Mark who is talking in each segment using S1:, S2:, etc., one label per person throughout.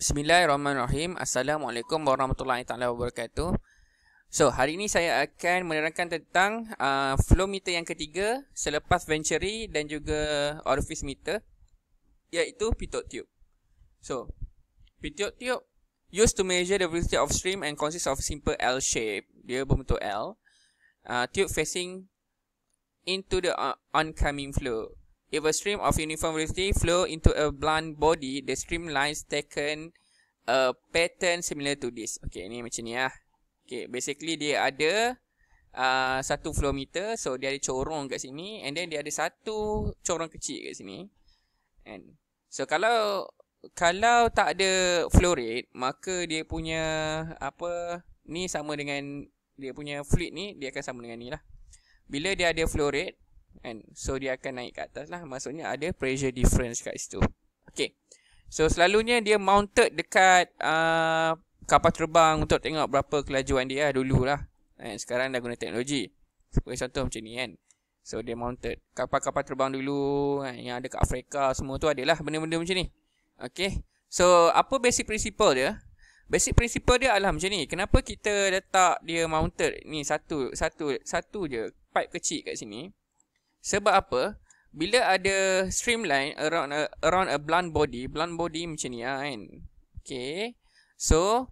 S1: Bismillahirrahmanirrahim. Assalamualaikum warahmatullahi taala wabarakatuh. So, hari ini saya akan menerangkan tentang uh, flow meter yang ketiga selepas venturi dan juga orifice meter iaitu pitot tube. So, pitot tube used to measure the velocity of stream and consists of simple L shape. Dia berbentuk L. Uh, tube facing into the uh, oncoming flow. If a stream of uniform velocity flow into a blunt body, the streamlines taken a pattern similar to this. Okay, ni macam ni lah. Okay, basically dia ada uh, satu flow meter. So, dia ada corong kat sini. And then, dia ada satu corong kecil kat sini. And So, kalau kalau tak ada flow rate, maka dia punya apa ni sama dengan dia punya fluid ni, dia akan sama dengan ni lah. Bila dia ada flow rate, kan so dia akan naik ke atas lah maksudnya ada pressure difference kat situ Okay, so selalunya dia mounted dekat uh, kapal terbang untuk tengok berapa kelajuan dia lah dulu lah dululah kan? sekarang dah guna teknologi seperti contoh macam ni kan so dia mounted kapal-kapal terbang dulu kan? yang ada kat Afrika semua tu adalah benda-benda macam ni Okay, so apa basic principle dia Basic principle dia adalah macam ni. Kenapa kita letak dia mounted ni satu satu satu je pipe kecil kat sini. Sebab apa? Bila ada streamline around a, around a blunt body, blunt body macam ni lah kan. Okay. So,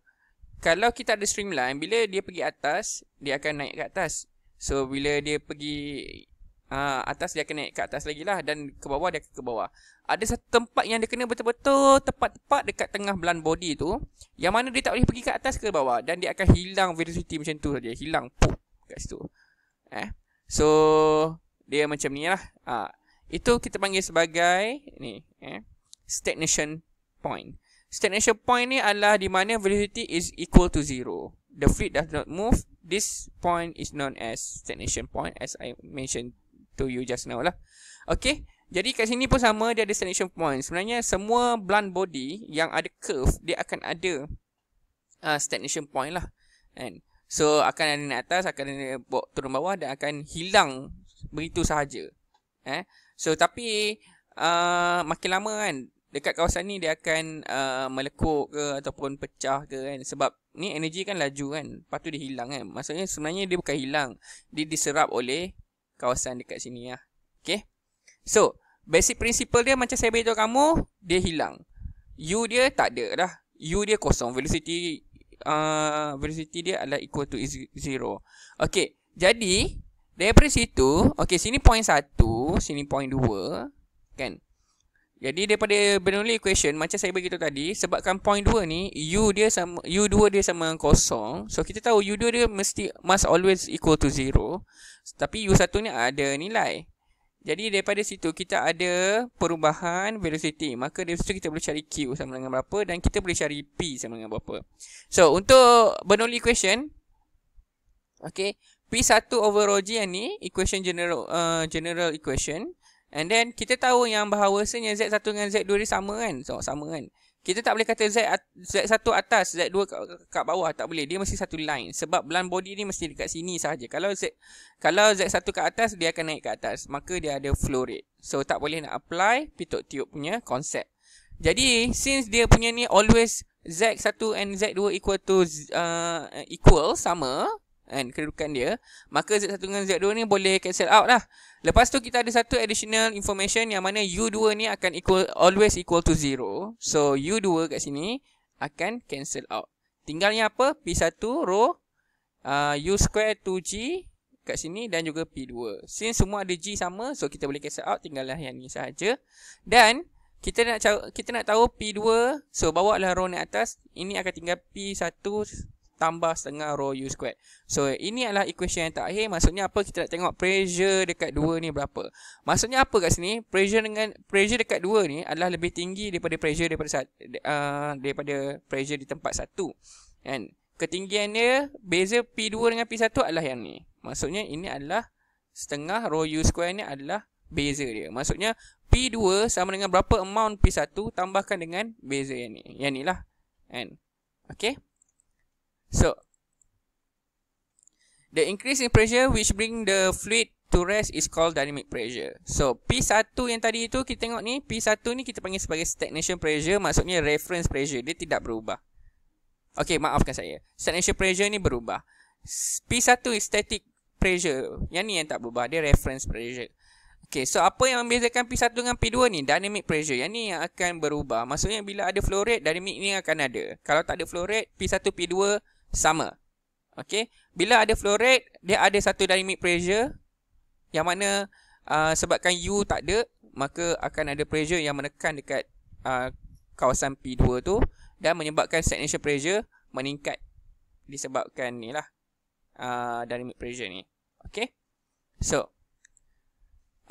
S1: kalau kita ada streamline, bila dia pergi atas, dia akan naik ke atas. So, bila dia pergi uh, atas, dia akan naik ke atas lagi lah. Dan ke bawah, dia akan ke bawah. Ada satu tempat yang dia kena betul-betul tepat-tepat dekat tengah blunt body tu. Yang mana dia tak boleh pergi ke atas ke bawah. Dan dia akan hilang velocity macam tu saja. Hilang. Puh, kat situ. Eh? So, dia macam ni lah. Ha. Itu kita panggil sebagai ni, eh, stagnation point. Stagnation point ni adalah di mana velocity is equal to zero. The fluid does not move. This point is known as stagnation point as I mentioned to you just now lah. Okay. Jadi kat sini pun sama dia ada stagnation point. Sebenarnya semua blunt body yang ada curve dia akan ada uh, stagnation point lah. And so akan ada di atas, akan ada turun bawah dan akan hilang begitu sahaja eh so tapi uh, makin lama kan dekat kawasan ni dia akan uh, melekuk ke ataupun pecah ke kan sebab ni energi kan laju kan lepas tu dia hilang kan maksudnya sebenarnya dia bukan hilang dia diserap oleh kawasan dekat sini lah okay so basic principle dia macam saya beritahu kamu dia hilang U dia tak ada dah U dia kosong velocity uh, velocity dia adalah equal to zero okay jadi Daripada situ, okey sini point 1, sini point 2, kan? Jadi daripada Bernoulli equation macam saya bagi tahu tadi, sebabkan point 2 ni u dia sama u2 dia sama dengan kosong. So kita tahu u2 dia mesti must always equal to 0. Tapi u1 ni ada nilai. Jadi daripada situ kita ada perubahan velocity. Maka dari situ kita boleh cari q sama dengan berapa dan kita boleh cari p sama dengan berapa. So untuk Bernoulli equation okay? P1 over rho G yang ni equation general uh, general equation and then kita tahu yang bahawasanya Z1 dengan Z2 ni sama kan so, sama kan kita tak boleh kata Z, z atas Z2 kat, bawah tak boleh dia mesti satu line sebab blunt body ni mesti dekat sini sahaja kalau Z, kalau Z1 kat atas dia akan naik kat atas maka dia ada flow rate so tak boleh nak apply pitot tube punya konsep jadi since dia punya ni always Z1 and Z2 equal to uh, equal sama kan, kedudukan dia maka Z1 dengan Z2 ni boleh cancel out lah lepas tu kita ada satu additional information yang mana U2 ni akan equal always equal to 0 so U2 kat sini akan cancel out tinggalnya apa? P1 rho uh, U square to G kat sini dan juga P2 since semua ada G sama so kita boleh cancel out tinggallah yang ni sahaja dan kita nak kita nak tahu P2 so bawa lah rho ni atas ini akan tinggal P1 tambah setengah rho u squared. So ini adalah equation yang terakhir. Maksudnya apa? Kita nak tengok pressure dekat dua ni berapa. Maksudnya apa kat sini? Pressure dengan pressure dekat dua ni adalah lebih tinggi daripada pressure daripada uh, daripada pressure di tempat satu. Kan? Ketinggian dia beza P2 dengan P1 adalah yang ni. Maksudnya ini adalah setengah rho u square ni adalah beza dia. Maksudnya P2 sama dengan berapa amount P1 tambahkan dengan beza yang ni. Yang ni lah. Kan? Okay. So, the increase in pressure which bring the fluid to rest is called dynamic pressure. So, P1 yang tadi itu kita tengok ni, P1 ni kita panggil sebagai stagnation pressure, maksudnya reference pressure. Dia tidak berubah. Okay, maafkan saya. Stagnation pressure ni berubah. P1 is static pressure. Yang ni yang tak berubah, dia reference pressure. Okay, so apa yang membezakan P1 dengan P2 ni? Dynamic pressure. Yang ni yang akan berubah. Maksudnya bila ada flow rate, dynamic ni akan ada. Kalau tak ada flow rate, P1, P2 sama. Okey, bila ada flow rate, dia ada satu dynamic pressure yang mana uh, sebabkan U tak ada, maka akan ada pressure yang menekan dekat uh, kawasan P2 tu dan menyebabkan stagnation pressure meningkat disebabkan ni lah uh, dynamic pressure ni. Okey, so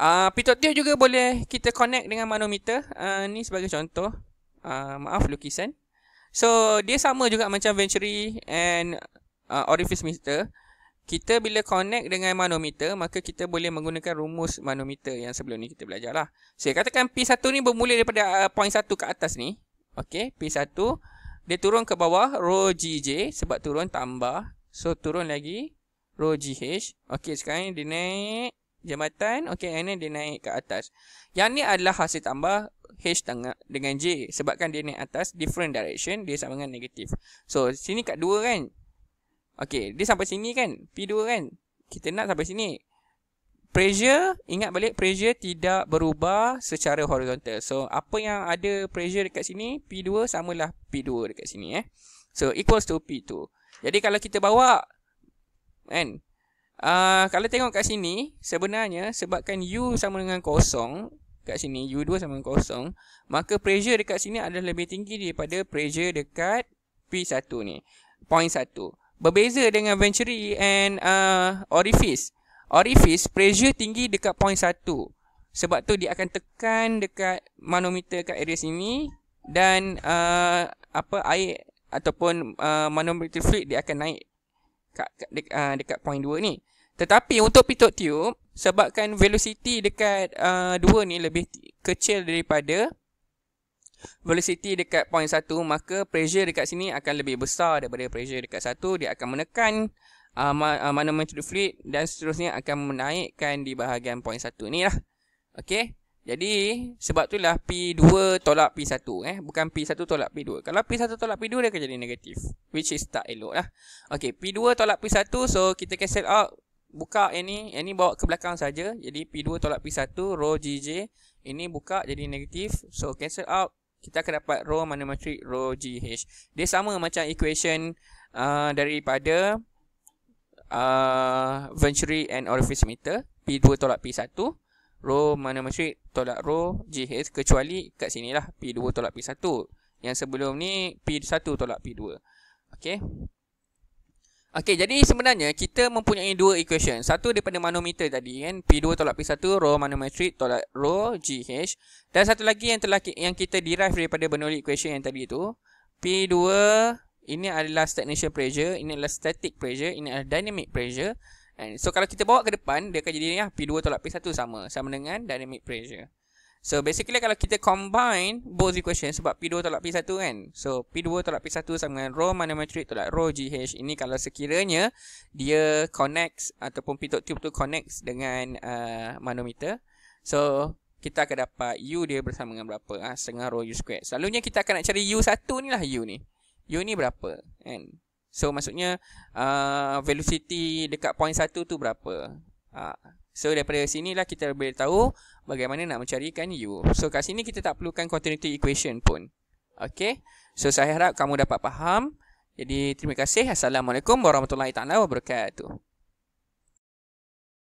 S1: uh, pitot tube juga boleh kita connect dengan manometer. Uh, ni sebagai contoh, uh, maaf lukisan. So dia sama juga macam Venturi and uh, orifice meter. Kita bila connect dengan manometer, maka kita boleh menggunakan rumus manometer yang sebelum ni kita belajar lah. Saya so, katakan P1 ni bermula daripada uh, point 1 ke atas ni. Okay, P1. Dia turun ke bawah, rho GJ. Sebab turun, tambah. So, turun lagi, rho GH. Okay, sekarang ni dia naik jambatan. Okey, yang ni dia naik ke atas. Yang ni adalah hasil tambah H tengah dengan J. Sebabkan dia naik atas, different direction, dia sama dengan negatif. So, sini kat dua kan? Okey, dia sampai sini kan? P2 kan? Kita nak sampai sini. Pressure, ingat balik, pressure tidak berubah secara horizontal. So, apa yang ada pressure dekat sini, P2 samalah P2 dekat sini. eh. So, equals to P2. Jadi, kalau kita bawa, kan, uh, kalau tengok kat sini sebenarnya sebabkan u sama dengan kosong kat sini u2 sama dengan kosong maka pressure dekat sini adalah lebih tinggi daripada pressure dekat p1 ni point 1 berbeza dengan venturi and uh, orifice orifice pressure tinggi dekat point 1 sebab tu dia akan tekan dekat manometer kat area sini dan uh, apa air ataupun uh, manometer fluid dia akan naik kat, kat dek, uh, dekat point 2 ni. Tetapi untuk pitot tube, sebabkan velocity dekat uh, ah, 2 ni lebih kecil daripada velocity dekat point 1, maka pressure dekat sini akan lebih besar daripada pressure dekat 1. Dia akan menekan uh, mana-mana fluid dan seterusnya akan menaikkan di bahagian point 1 ni lah. Okay. Jadi sebab itulah P2 tolak P1 eh bukan P1 tolak P2. Kalau P1 tolak P2 dia akan jadi negatif which is tak elok lah. Okey P2 tolak P1 so kita cancel out buka yang ni yang ni bawa ke belakang saja. Jadi P2 tolak P1 rho GJ ini buka jadi negatif so cancel out kita akan dapat rho mana matrik rho GH. Dia sama macam equation uh, daripada uh, Venturi and orifice meter P2 tolak P1 row mana maksud tolak row GH kecuali kat sini lah P2 tolak P1. Yang sebelum ni P1 tolak P2. okay okay jadi sebenarnya kita mempunyai dua equation. Satu daripada manometer tadi kan, P2 tolak P1, rho manometric tolak rho GH. Dan satu lagi yang telah yang kita derive daripada Bernoulli equation yang tadi itu, P2 ini adalah stagnation pressure, ini adalah static pressure, ini adalah dynamic pressure. And so kalau kita bawa ke depan dia akan jadi ni lah P2 tolak P1 sama sama dengan dynamic pressure. So basically kalau kita combine both equation sebab P2 tolak P1 kan. So P2 tolak P1 sama dengan rho manometric tolak rho GH. Ini kalau sekiranya dia connects ataupun pitot tube tu connects dengan uh, manometer. So kita akan dapat U dia bersama dengan berapa? Ha, setengah rho U squared. Selalunya kita akan nak cari U1 ni lah U ni. U ni berapa? And So maksudnya uh, velocity dekat point satu tu berapa. Uh, so daripada lah kita boleh tahu bagaimana nak mencarikan u. So kat sini kita tak perlukan continuity equation pun. Okay. So saya harap kamu dapat faham. Jadi terima kasih. Assalamualaikum warahmatullahi taala wabarakatuh.